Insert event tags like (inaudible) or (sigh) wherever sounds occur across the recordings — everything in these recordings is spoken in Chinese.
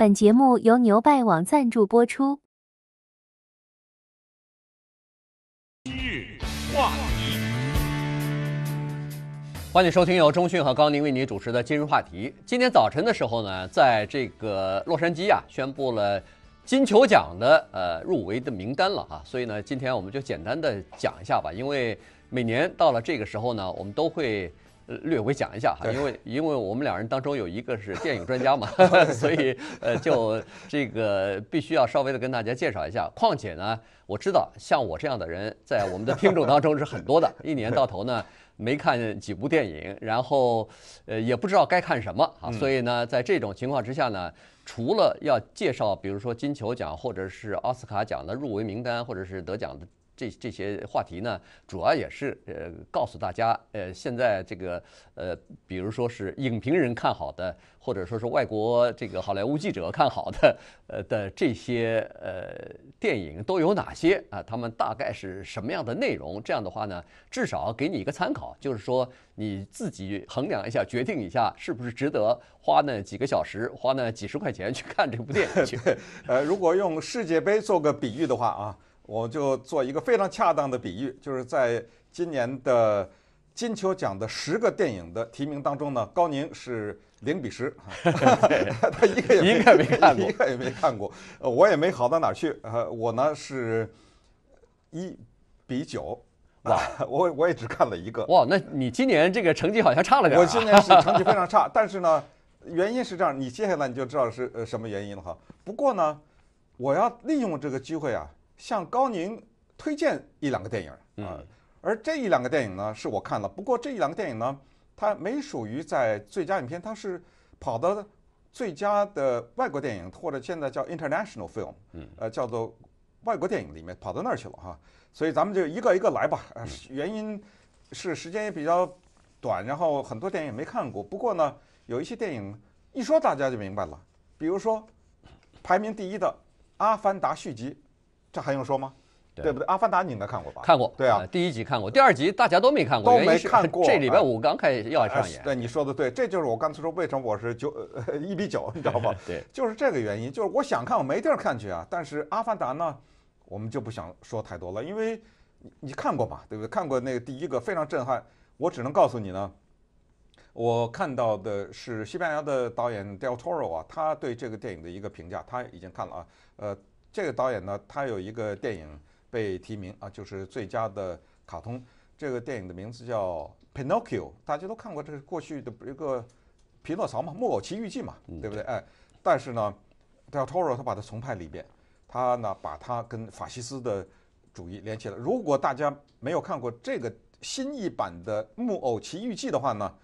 本节目由牛拜网赞助播出。今日话题，欢迎收听由中讯和高宁为您主持的《今日话题》。今天早晨的时候呢，在这个洛杉矶啊，宣布了金球奖的呃入围的名单了啊，所以呢，今天我们就简单的讲一下吧。因为每年到了这个时候呢，我们都会。略，微讲一下哈，因为因为我们两人当中有一个是 (laughs) 电影专家嘛，(laughs) 所以呃，就这个必须要稍微的跟大家介绍一下。况且呢，我知道像我这样的人，在我们的听众当中是很多的，(laughs) 一年到头呢没看几部电影，然后呃也不知道该看什么啊，所以呢，在这种情况之下呢，除了要介绍，比如说金球奖或者是奥斯卡奖的入围名单，或者是得奖的。这这些话题呢，主要也是呃告诉大家，呃，现在这个呃，比如说是影评人看好的，或者说是外国这个好莱坞记者看好的，呃的这些呃电影都有哪些啊？他们大概是什么样的内容？这样的话呢，至少给你一个参考，就是说你自己衡量一下，决定一下是不是值得花那几个小时，花那几十块钱去看这部电影去。(laughs) 呃，如果用世界杯做个比喻的话啊。我就做一个非常恰当的比喻，就是在今年的金球奖的十个电影的提名当中呢，高宁是零比十，(laughs) 他一个也没看过，(laughs) 一个也没看过，我也没好到哪去呃，我呢是一比九，哇，(laughs) 我我也只看了一个，哇，那你今年这个成绩好像差了点，我今年是成绩非常差，但是呢，原因是这样，你接下来你就知道是呃什么原因了哈。不过呢，我要利用这个机会啊。向高宁推荐一两个电影啊，而这一两个电影呢，是我看了。不过这一两个电影呢，它没属于在最佳影片，它是跑到最佳的外国电影，或者现在叫 international film，呃，叫做外国电影里面跑到那儿去了哈。所以咱们就一个一个来吧。原因是时间也比较短，然后很多电影没看过。不过呢，有一些电影一说大家就明白了，比如说排名第一的《阿凡达》续集。这还用说吗？对不对？阿凡达你应该看过吧？看过。对啊，第一集看过，第二集大家都没看过，都没看过。(laughs) 这礼拜五刚开要上演。对，你说的对，这就是我刚才说为什么我是九 (laughs) 一比九，你知道吧？(laughs) 对，就是这个原因，就是我想看我没地儿看去啊。但是阿凡达呢，我们就不想说太多了，因为你看过嘛，对不对？看过那个第一个非常震撼，我只能告诉你呢，我看到的是西班牙的导演 Del Toro 啊，他对这个电影的一个评价，他已经看了啊，呃。这个导演呢，他有一个电影被提名啊，就是最佳的卡通。这个电影的名字叫《Pinocchio》，大家都看过，这是过去的一个《匹诺曹》嘛，《木偶奇遇记》嘛，对不对？哎，但是呢 d a o t o 他把它重拍了一遍，他呢把它跟法西斯的主义连起来。如果大家没有看过这个新一版的《木偶奇遇记》的话呢，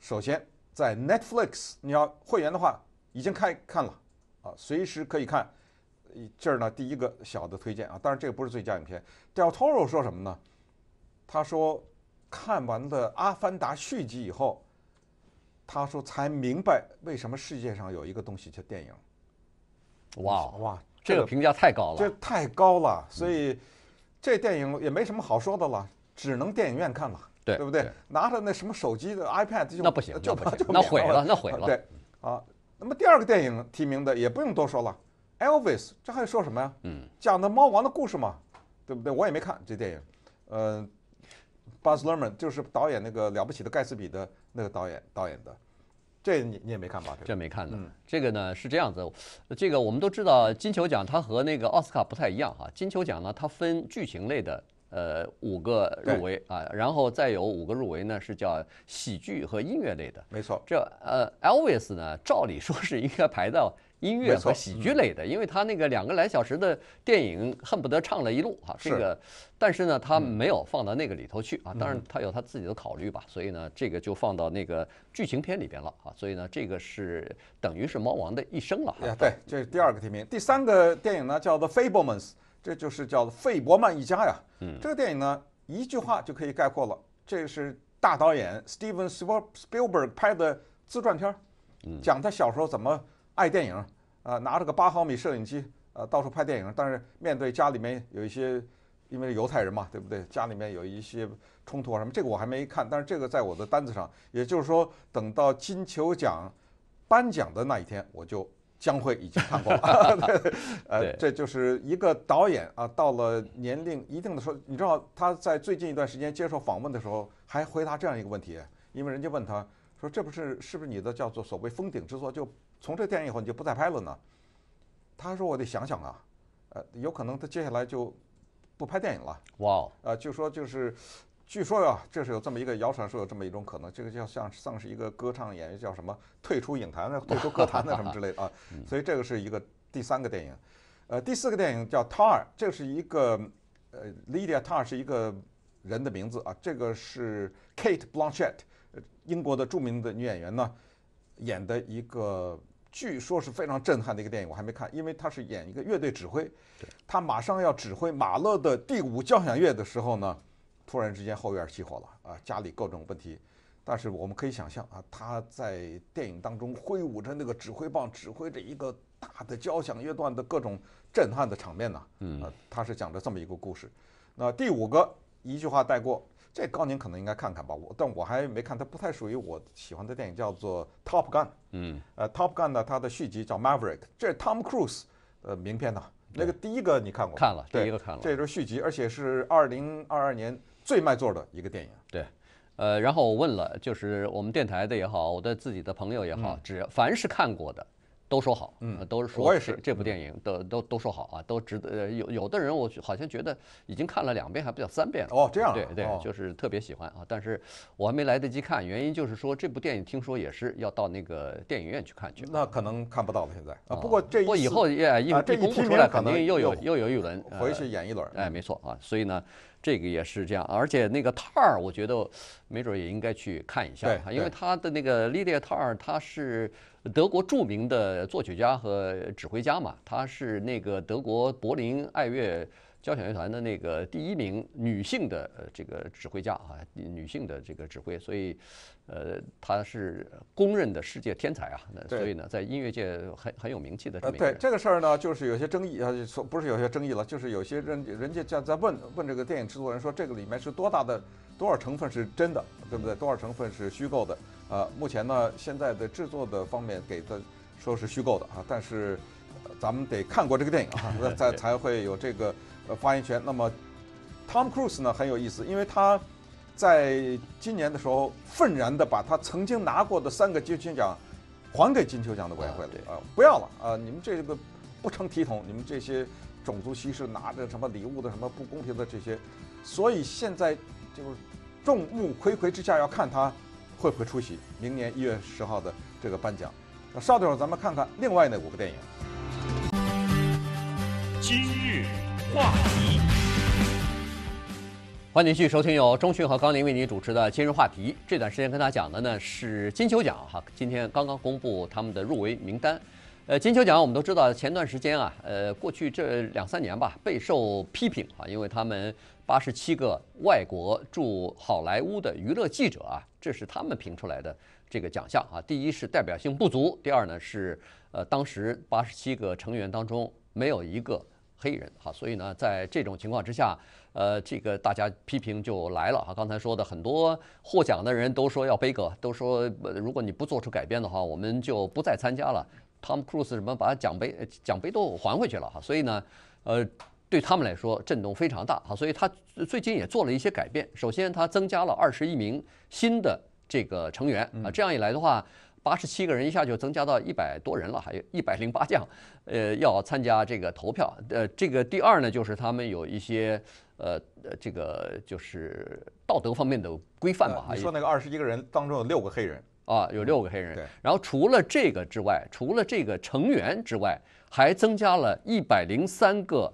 首先在 Netflix，你要会员的话已经开看了啊，随时可以看。这儿呢，第一个小的推荐啊，但是这个不是最佳影片。d e t t o r 说什么呢？他说，看完了《阿凡达》续集以后，他说才明白为什么世界上有一个东西叫电影。哇哇，这个评价太高了，这太高了。所以这电影也没什么好说的了，只能电影院看了，对对不对？拿着那什么手机的 iPad 就那不行，就那毁了，那毁了。对啊，那么第二个电影提名的也不用多说了。Elvis，这还说什么呀？嗯，讲的猫王的故事嘛，对不对？我也没看这电影。呃，Buslerman 就是导演那个了不起的盖茨比的那个导演导演的，这你你也没看吧？这没看的。这个呢是这样子，这个我们都知道金球奖它和那个奥斯卡不太一样哈。金球奖呢它分剧情类的。呃，五个入围啊，然后再有五个入围呢，是叫喜剧和音乐类的。没错，这呃，Elvis 呢，照理说是应该排到音乐和喜剧类的，因为他那个两个来小时的电影恨不得唱了一路啊。这个，但是呢，他没有放到那个里头去啊。当然，他有他自己的考虑吧。所以呢，这个就放到那个剧情片里边了啊。所以呢，这个是等于是《猫王的一生》了。啊，对，这是第二个提名。第三个电影呢，叫做《Fablemans》。这就是叫费伯曼一家呀。嗯，这个电影呢，一句话就可以概括了。这是大导演 Steven Spielberg 拍的自传片，讲他小时候怎么爱电影，啊，拿着个八毫米摄影机，呃，到处拍电影。但是面对家里面有一些，因为犹太人嘛，对不对？家里面有一些冲突啊什么。这个我还没看，但是这个在我的单子上。也就是说，等到金球奖颁奖的那一天，我就。将会已经看过，(laughs) 呃，这就是一个导演啊，到了年龄一定的时候，你知道他在最近一段时间接受访问的时候，还回答这样一个问题，因为人家问他说，这不是是不是你的叫做所谓封顶之作，就从这电影以后你就不再拍了呢？他说我得想想啊，呃，有可能他接下来就不拍电影了。哇，呃，就说就是。据说呀，这是有这么一个谣传，说有这么一种可能，这个叫像像是一个歌唱演员叫什么退出影坛、的、退出歌坛的什么之类的啊。(laughs) 所以这个是一个第三个电影，呃，第四个电影叫《Tar》，这是一个呃，Lydia Tar 是一个人的名字啊。这个是 Kate Blanchett，英国的著名的女演员呢，演的一个据说是非常震撼的一个电影，我还没看，因为她是演一个乐队指挥，她马上要指挥马勒的第五交响乐的时候呢。突然之间后院起火了啊！家里各种问题，但是我们可以想象啊，他在电影当中挥舞着那个指挥棒，指挥着一个大的交响乐段的各种震撼的场面呢。嗯，他是讲着这么一个故事。那第五个一句话带过，这高宁可能应该看看吧，我但我还没看，它不太属于我喜欢的电影，叫做《Top Gun》。嗯，呃，《Top Gun》呢，它的续集叫《Maverick》，这是 Tom Cruise，呃，名片呢。那个第一个你看过？看了，第一个看了。这是续集，而且是二零二二年。最卖座的一个电影，对，呃，然后我问了，就是我们电台的也好，我的自己的朋友也好，只要凡是看过的，都说好，嗯，都是说，我也是这部电影，都都都说好啊，都值得。有有的人我好像觉得已经看了两遍，还不叫三遍了。哦，这样，对对，就是特别喜欢啊。但是我还没来得及看，原因就是说这部电影听说也是要到那个电影院去看去。那可能看不到了，现在啊。不过这不过以后也一公布出来，肯定又有又有一轮，回去演一轮。哎，没错啊。所以呢。这个也是这样，而且那个泰尔，我觉得没准也应该去看一下，因为他的那个莉迪亚·泰尔，他是德国著名的作曲家和指挥家嘛，他是那个德国柏林爱乐。交响乐团的那个第一名女性的呃这个指挥家啊，女性的这个指挥，所以，呃，她是公认的世界天才啊。那所以呢，在音乐界很很有名气的。呃，对这个事儿呢，就是有些争议啊，说不是有些争议了，就是有些人人家在在问问这个电影制作人说，这个里面是多大的多少成分是真的，对不对？多少成分是虚构的？啊，目前呢，现在的制作的方面给的说是虚构的啊，但是，咱们得看过这个电影啊，才 (laughs) 才会有这个。呃，发言权。那么，t o m Cruise 呢很有意思，因为他在今年的时候愤然的把他曾经拿过的三个金球奖还给金球奖的委员会了，啊，不要了，啊，你们这个不成体统，你们这些种族歧视、拿着什么礼物的、什么不公平的这些，所以现在就是众目睽睽之下要看他会不会出席明年一月十号的这个颁奖。稍等，咱们看看另外那五个电影。今日。话题，欢迎继续收听由钟迅和高宁为您主持的《今日话题》。这段时间跟大家讲的呢是金球奖哈，今天刚刚公布他们的入围名单。呃，金球奖我们都知道，前段时间啊，呃，过去这两三年吧备受批评啊，因为他们八十七个外国驻好莱坞的娱乐记者啊，这是他们评出来的这个奖项啊。第一是代表性不足，第二呢是呃，当时八十七个成员当中没有一个。黑人哈，所以呢，在这种情况之下，呃，这个大家批评就来了哈。刚才说的很多获奖的人都说要背锅，都说如果你不做出改变的话，我们就不再参加了。汤姆·克鲁斯什么把奖杯奖杯都还回去了哈。所以呢，呃，对他们来说震动非常大哈。所以他最近也做了一些改变。首先，他增加了二十一名新的这个成员啊，这样一来的话。八十七个人一下就增加到一百多人了，还有一百零八将，呃，要参加这个投票。呃，这个第二呢，就是他们有一些呃，这个就是道德方面的规范吧。说那个二十一个人当中有六个黑人啊，有六个黑人。对。然后除了这个之外，除了这个成员之外，还增加了一百零三个。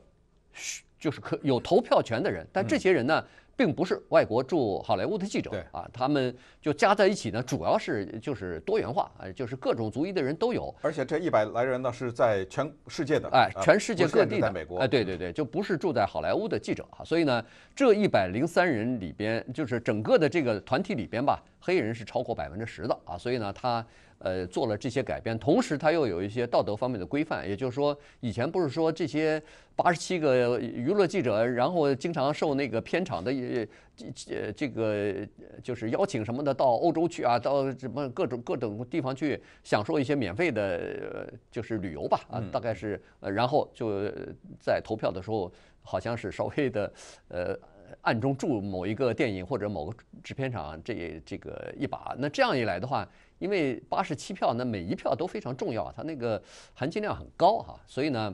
就是可有投票权的人，但这些人呢，并不是外国驻好莱坞的记者啊，他们就加在一起呢，主要是就是多元化啊，就是各种族裔的人都有。而且这一百来人呢，是在全世界的哎，全世界各地的，美国哎，对对对，就不是住在好莱坞的记者啊。所以呢，这一百零三人里边，就是整个的这个团体里边吧，黑人是超过百分之十的啊。所以呢，他。呃，做了这些改变，同时它又有一些道德方面的规范，也就是说，以前不是说这些八十七个娱乐记者，然后经常受那个片场的呃这个就是邀请什么的，到欧洲去啊，到什么各种各种地方去享受一些免费的，就是旅游吧啊，大概是，然后就在投票的时候，好像是稍微的呃暗中助某一个电影或者某个制片厂这这个一把，那这样一来的话。因为八十七票，那每一票都非常重要啊，它那个含金量很高哈，所以呢，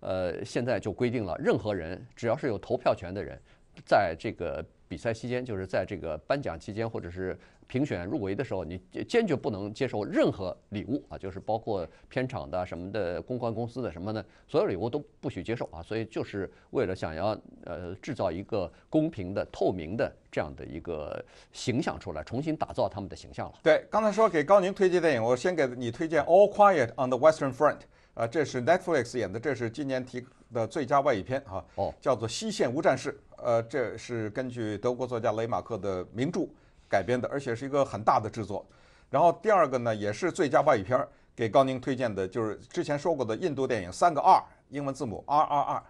呃，现在就规定了，任何人只要是有投票权的人，在这个比赛期间，就是在这个颁奖期间，或者是。评选入围的时候，你坚决不能接受任何礼物啊！就是包括片场的、什么的公关公司的什么的，所有礼物都不许接受啊！所以就是为了想要呃制造一个公平的、透明的这样的一个形象出来，重新打造他们的形象了。对，刚才说给高宁推荐电影，我先给你推荐《All Quiet on the Western Front》啊，这是 Netflix 演的，这是今年提的最佳外语片啊，叫做《西线无战事》。呃，这是根据德国作家雷马克的名著。改编的，而且是一个很大的制作。然后第二个呢，也是最佳外语片儿，给高宁推荐的就是之前说过的印度电影《三个 R》，英文字母 R R R，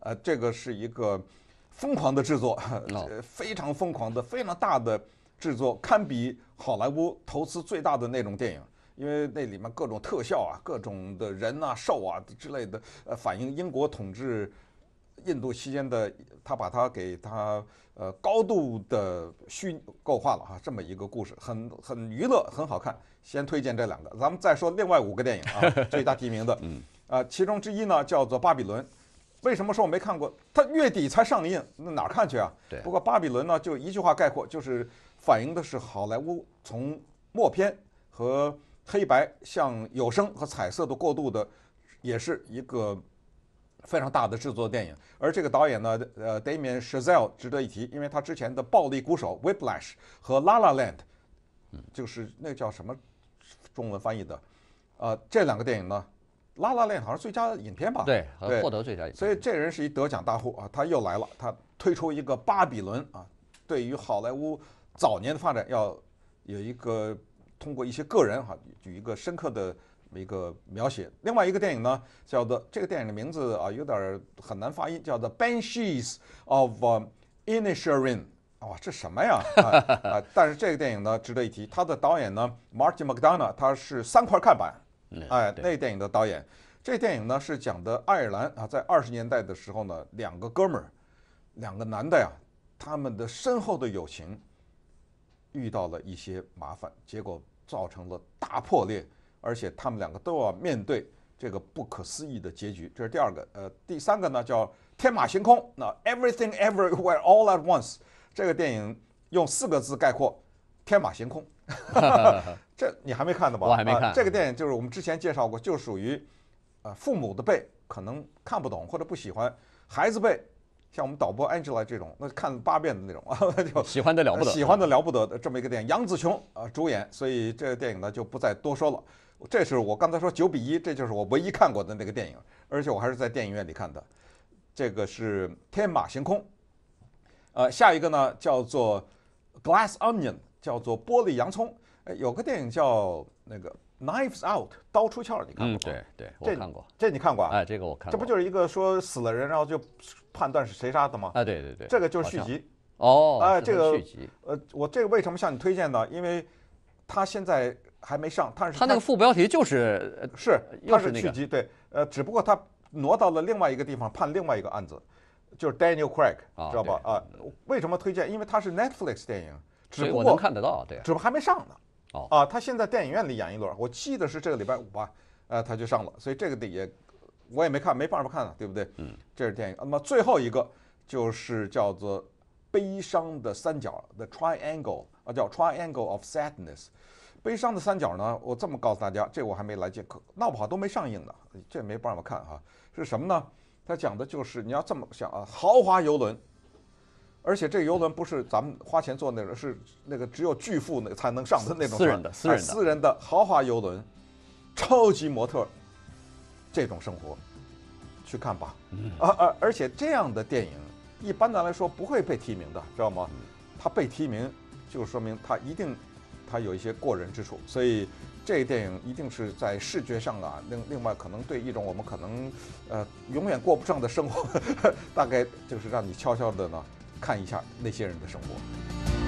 呃，这个是一个疯狂的制作，(laughs) 非常疯狂的、非常大的制作，堪比好莱坞投资最大的那种电影，因为那里面各种特效啊、各种的人啊、兽啊之类的，呃，反映英国统治。印度期间的他把它给他呃高度的虚构化了哈，这么一个故事很很娱乐很好看，先推荐这两个，咱们再说另外五个电影啊，(laughs) 最大提名的，嗯，啊其中之一呢叫做《巴比伦》，为什么说我没看过？它月底才上映，那哪儿看去啊？对，不过《巴比伦》呢就一句话概括，就是反映的是好莱坞从默片和黑白向有声和彩色的过渡的，也是一个。非常大的制作电影，而这个导演呢，呃，Damian Chazelle 值得一提，因为他之前的《暴力鼓手》《Whiplash》和《La La Land》，就是那叫什么中文翻译的，啊，这两个电影呢，《La La Land》好像最佳影片吧？对，获得最佳，影片。所以这人是一得奖大户啊，他又来了，他推出一个《巴比伦》啊，对于好莱坞早年的发展，要有一个通过一些个人哈，举一个深刻的。一个描写，另外一个电影呢，叫做这个电影的名字啊，有点很难发音，叫做《b e n s h e e s of e n i s h e r i n 哇，这什么呀？啊，(laughs) 但是这个电影呢，值得一提，它的导演呢，Martin McDonagh，他是三块看板。哎，那电影的导演，这电影呢是讲的爱尔兰啊，在二十年代的时候呢，两个哥们儿，两个男的呀，他们的深厚的友情遇到了一些麻烦，结果造成了大破裂。而且他们两个都要面对这个不可思议的结局，这是第二个。呃，第三个呢叫天马行空。那 Everything Everywhere All at Once 这个电影用四个字概括：天马行空。(laughs) 这你还没看的吧？我还没看。这个电影就是我们之前介绍过，就属于呃父母的辈可能看不懂或者不喜欢，孩子辈像我们导播 Angela 这种，那看八遍的那种啊，(laughs) 就喜欢的了不得，喜欢的了不得的这么一个电影，杨紫琼啊主演，所以这个电影呢就不再多说了。这是我刚才说九比一，这就是我唯一看过的那个电影，而且我还是在电影院里看的。这个是天马行空，呃，下一个呢叫做《Glass Onion》，叫做《玻璃洋葱》。有个电影叫那个《Knives Out》，刀出鞘，你看过吗？嗯，对对，我看过。这你看过啊？哎，这个我看过。这不就是一个说死了人，然后就判断是谁杀的吗？啊，对对对，这个就是续集哦。啊，这个续集。呃，我这个为什么向你推荐呢？因为他现在。还没上，他是他那个副标题就是是他是续集对，呃，只不过他挪到了另外一个地方判另外一个案子，就是 Daniel Craig 知道吧？啊？为什么推荐？因为他是 Netflix 电影，只不我能看得到对，只不过还没上呢。哦啊，他现在电影院里演一轮，我记得是这个礼拜五吧，呃，他就上了，所以这个得也我也没看，没办法看了，对不对？嗯，这是电影。那么最后一个就是叫做悲伤的三角 The Triangle 啊，叫 Triangle of Sadness。悲伤的三角呢？我这么告诉大家，这我还没来见可闹不好都没上映呢，这没办法看哈。是什么呢？他讲的就是你要这么想啊，豪华游轮，而且这游轮不是咱们花钱坐那种，是那个只有巨富那才能上的那种，私人的、私人的豪华游轮，超级模特这种生活，去看吧。而而而且这样的电影，一般的来说不会被提名的，知道吗？它被提名就说明它一定。他有一些过人之处，所以这电影一定是在视觉上啊，另另外可能对一种我们可能呃永远过不上的生活，(laughs) 大概就是让你悄悄的呢看一下那些人的生活。